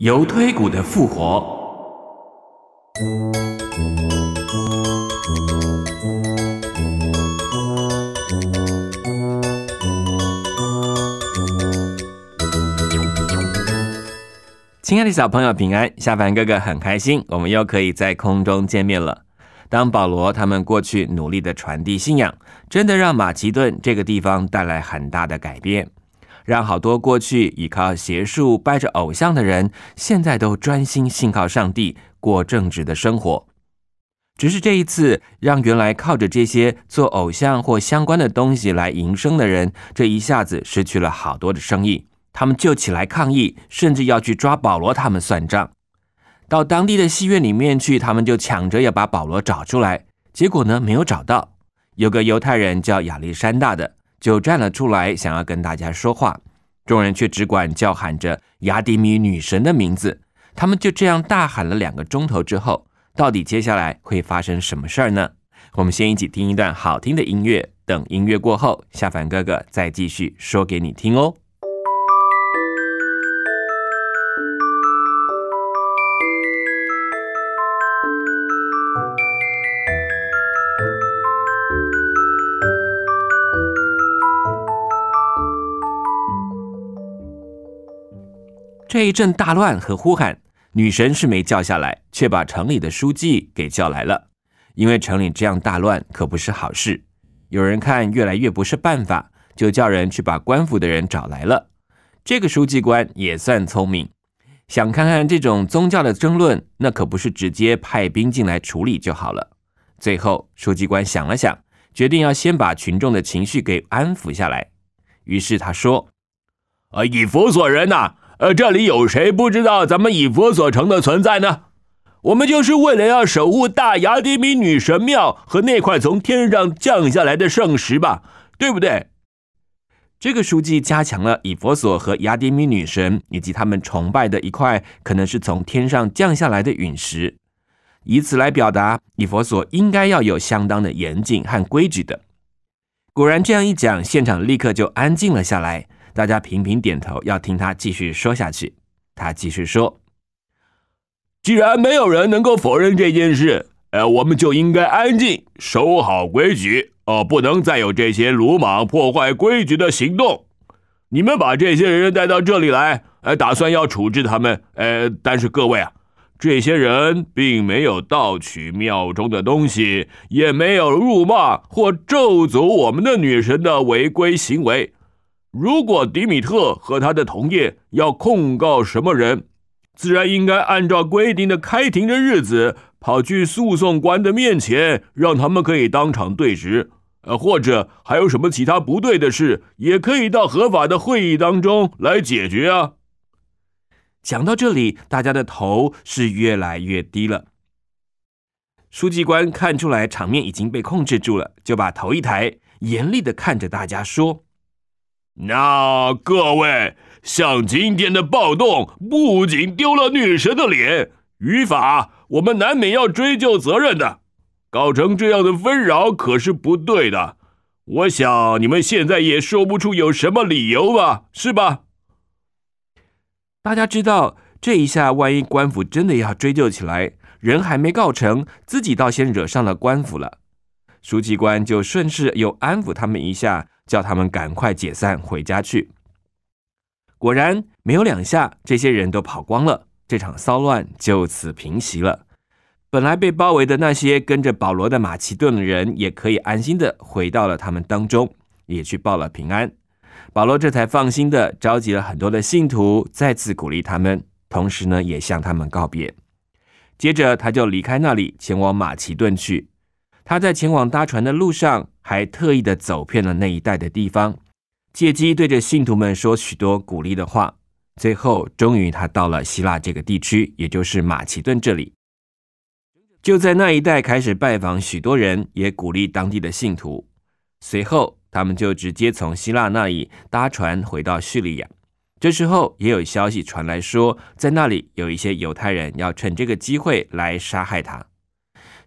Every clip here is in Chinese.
由推古的复活。亲爱的小朋友，平安！夏凡哥哥很开心，我们又可以在空中见面了。当保罗他们过去努力的传递信仰，真的让马其顿这个地方带来很大的改变。让好多过去依靠邪术拜着偶像的人，现在都专心信靠上帝，过正直的生活。只是这一次，让原来靠着这些做偶像或相关的东西来营生的人，这一下子失去了好多的生意，他们就起来抗议，甚至要去抓保罗他们算账。到当地的戏院里面去，他们就抢着要把保罗找出来。结果呢，没有找到，有个犹太人叫亚历山大的。就站了出来，想要跟大家说话，众人却只管叫喊着雅典米女神的名字。他们就这样大喊了两个钟头之后，到底接下来会发生什么事儿呢？我们先一起听一段好听的音乐，等音乐过后，下凡哥哥再继续说给你听哦。这一阵大乱和呼喊，女神是没叫下来，却把城里的书记给叫来了。因为城里这样大乱可不是好事，有人看越来越不是办法，就叫人去把官府的人找来了。这个书记官也算聪明，想看看这种宗教的争论，那可不是直接派兵进来处理就好了。最后，书记官想了想，决定要先把群众的情绪给安抚下来。于是他说：“啊，以佛所人呐。”呃，这里有谁不知道咱们以佛所城的存在呢？我们就是为了要守护大雅典米女神庙和那块从天上降下来的圣石吧，对不对？这个书记加强了以佛所和雅典米女神以及他们崇拜的一块可能是从天上降下来的陨石，以此来表达以佛所应该要有相当的严谨和规矩的。果然，这样一讲，现场立刻就安静了下来。大家频频点头，要听他继续说下去。他继续说：“既然没有人能够否认这件事，呃，我们就应该安静，守好规矩哦，不能再有这些鲁莽破坏规矩的行动。你们把这些人带到这里来，呃，打算要处置他们，呃，但是各位啊，这些人并没有盗取庙中的东西，也没有辱骂或咒诅我们的女神的违规行为。”如果迪米特和他的同业要控告什么人，自然应该按照规定的开庭的日子跑去诉讼官的面前，让他们可以当场对质；呃，或者还有什么其他不对的事，也可以到合法的会议当中来解决啊。讲到这里，大家的头是越来越低了。书记官看出来场面已经被控制住了，就把头一抬，严厉的看着大家说。那各位，像今天的暴动，不仅丢了女神的脸，语法我们难免要追究责任的。搞成这样的纷扰可是不对的。我想你们现在也说不出有什么理由吧，是吧？大家知道，这一下万一官府真的要追究起来，人还没告成，自己倒先惹上了官府了。书记官就顺势又安抚他们一下，叫他们赶快解散回家去。果然没有两下，这些人都跑光了，这场骚乱就此平息了。本来被包围的那些跟着保罗的马其顿人也可以安心的回到了他们当中，也去报了平安。保罗这才放心的召集了很多的信徒，再次鼓励他们，同时呢也向他们告别。接着他就离开那里，前往马其顿去。他在前往搭船的路上，还特意的走遍了那一带的地方，借机对着信徒们说许多鼓励的话。最后，终于他到了希腊这个地区，也就是马其顿这里。就在那一带开始拜访许多人，也鼓励当地的信徒。随后，他们就直接从希腊那里搭船回到叙利亚。这时候，也有消息传来说，在那里有一些犹太人要趁这个机会来杀害他。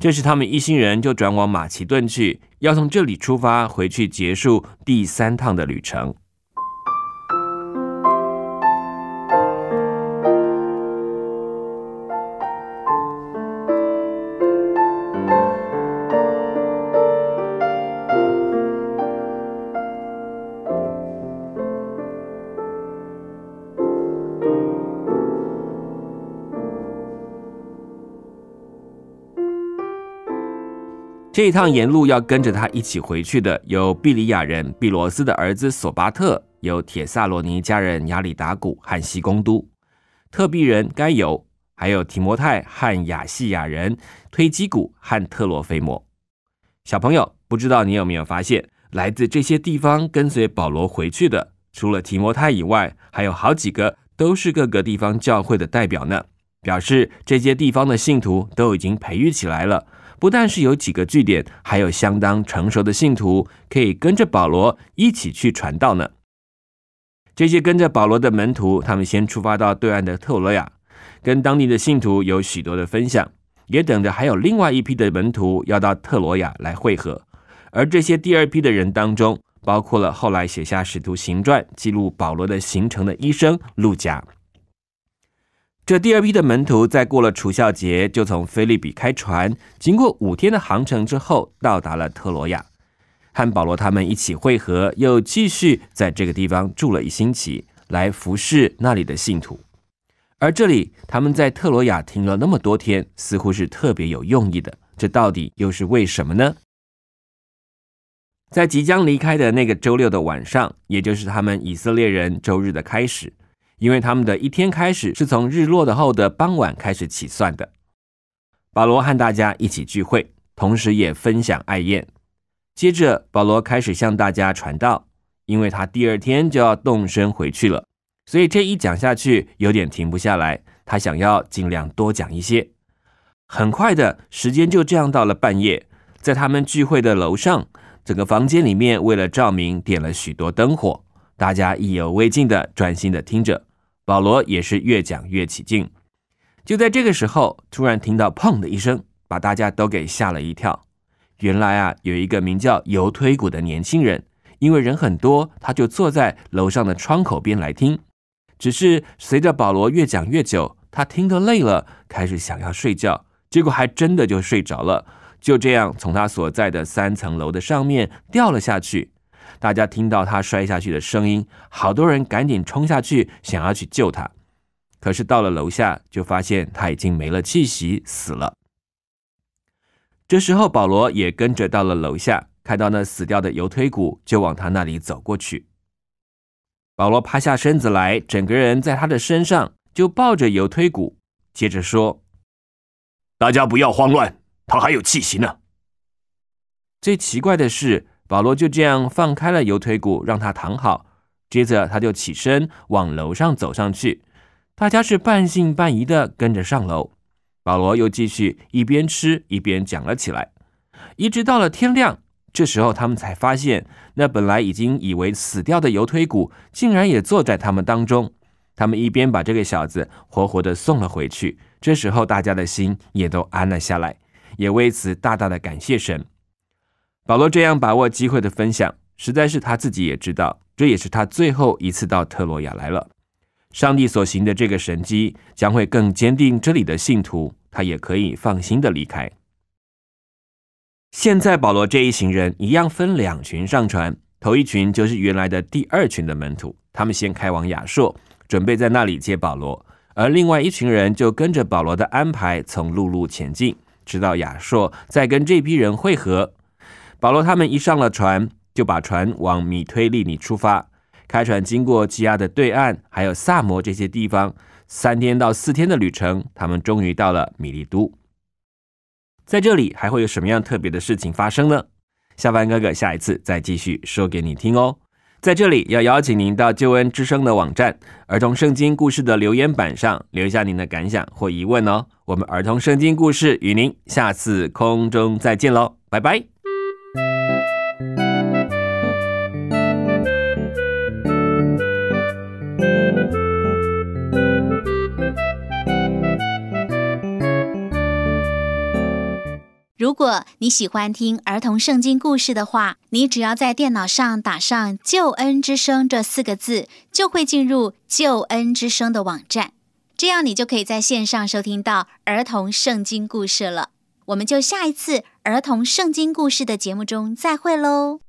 这时，他们一行人就转往马其顿去，要从这里出发回去，结束第三趟的旅程。这一趟沿路要跟着他一起回去的，有毕里亚人毕罗斯的儿子索巴特，有铁萨罗尼家人亚里达古和西宫都，特币人甘有，还有提摩太和亚细亚人推基古和特洛菲摩。小朋友，不知道你有没有发现，来自这些地方跟随保罗回去的，除了提摩太以外，还有好几个都是各个地方教会的代表呢，表示这些地方的信徒都已经培育起来了。不但是有几个据点，还有相当成熟的信徒可以跟着保罗一起去传道呢。这些跟着保罗的门徒，他们先出发到对岸的特罗亚，跟当地的信徒有许多的分享，也等着还有另外一批的门徒要到特罗亚来汇合。而这些第二批的人当中，包括了后来写下《使徒行传》记录保罗的行程的医生路加。这第二批的门徒在过了除孝节，就从菲利比开船，经过五天的航程之后，到达了特罗亚，和保罗他们一起汇合，又继续在这个地方住了一星期，来服侍那里的信徒。而这里他们在特罗亚停了那么多天，似乎是特别有用意的，这到底又是为什么呢？在即将离开的那个周六的晚上，也就是他们以色列人周日的开始。因为他们的一天开始是从日落的后的傍晚开始起算的。保罗和大家一起聚会，同时也分享爱宴。接着，保罗开始向大家传道，因为他第二天就要动身回去了，所以这一讲下去有点停不下来。他想要尽量多讲一些。很快的时间就这样到了半夜，在他们聚会的楼上，整个房间里面为了照明点了许多灯火，大家意犹未尽的专心的听着。保罗也是越讲越起劲，就在这个时候，突然听到“砰”的一声，把大家都给吓了一跳。原来啊，有一个名叫尤推古的年轻人，因为人很多，他就坐在楼上的窗口边来听。只是随着保罗越讲越久，他听得累了，开始想要睡觉，结果还真的就睡着了。就这样，从他所在的三层楼的上面掉了下去。大家听到他摔下去的声音，好多人赶紧冲下去，想要去救他。可是到了楼下，就发现他已经没了气息，死了。这时候，保罗也跟着到了楼下，看到那死掉的油推骨，就往他那里走过去。保罗趴下身子来，整个人在他的身上就抱着油推骨，接着说：“大家不要慌乱，他还有气息呢。”最奇怪的是。保罗就这样放开了油腿骨，让他躺好。接着，他就起身往楼上走上去。大家是半信半疑的跟着上楼。保罗又继续一边吃一边讲了起来，一直到了天亮。这时候，他们才发现那本来已经以为死掉的油腿骨，竟然也坐在他们当中。他们一边把这个小子活活的送了回去。这时候，大家的心也都安了下来，也为此大大的感谢神。保罗这样把握机会的分享，实在是他自己也知道，这也是他最后一次到特洛亚来了。上帝所行的这个神迹，将会更坚定这里的信徒，他也可以放心的离开。现在保罗这一行人一样分两群上船，头一群就是原来的第二群的门徒，他们先开往雅朔，准备在那里接保罗；而另外一群人就跟着保罗的安排，从陆路前进，直到雅朔，再跟这批人会合。保罗他们一上了船，就把船往米推利里出发。开船经过基亚的对岸，还有萨摩这些地方，三天到四天的旅程，他们终于到了米利都。在这里还会有什么样特别的事情发生呢？下班哥哥，下一次再继续说给你听哦。在这里要邀请您到救恩之声的网站儿童圣经故事的留言板上留下您的感想或疑问哦。我们儿童圣经故事与您下次空中再见喽，拜拜。如果你喜欢听儿童圣经故事的话，你只要在电脑上打上“救恩之声”这四个字，就会进入“救恩之声”的网站。这样，你就可以在线上收听到儿童圣经故事了。我们就下一次。儿童圣经故事的节目中，再会喽。